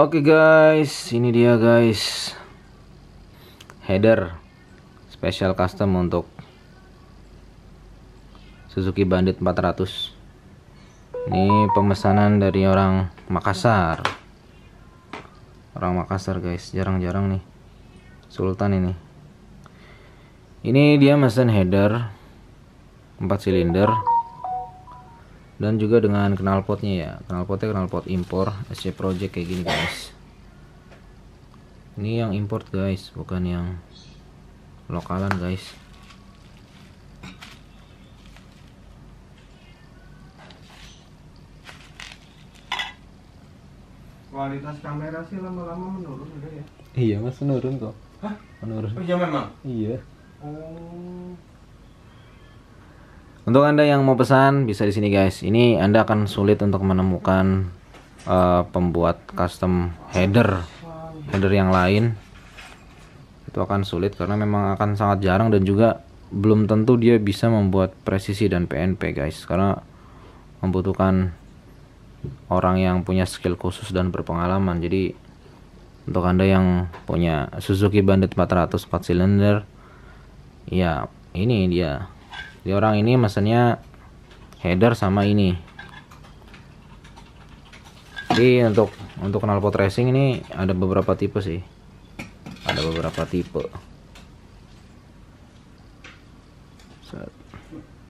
Oke okay guys, ini dia guys Header Special custom untuk Suzuki Bandit 400 Ini pemesanan dari orang Makassar Orang Makassar guys, jarang-jarang nih Sultan ini Ini dia mesin header 4 silinder dan juga dengan knalpotnya ya knalpotnya knalpot impor SC Project kayak gini guys ini yang import guys bukan yang lokalan guys kualitas kamera sih lama-lama menurun udah ya iya mas menurun kok Hah? menurun oh iya memang iya oh untuk Anda yang mau pesan bisa di sini guys. Ini Anda akan sulit untuk menemukan uh, pembuat custom header header yang lain. Itu akan sulit karena memang akan sangat jarang dan juga belum tentu dia bisa membuat presisi dan PNP guys karena membutuhkan orang yang punya skill khusus dan berpengalaman. Jadi untuk Anda yang punya Suzuki Bandit 400 4 silinder ya ini dia jadi orang ini mesennya header sama ini jadi untuk untuk knalpot racing ini ada beberapa tipe sih ada beberapa tipe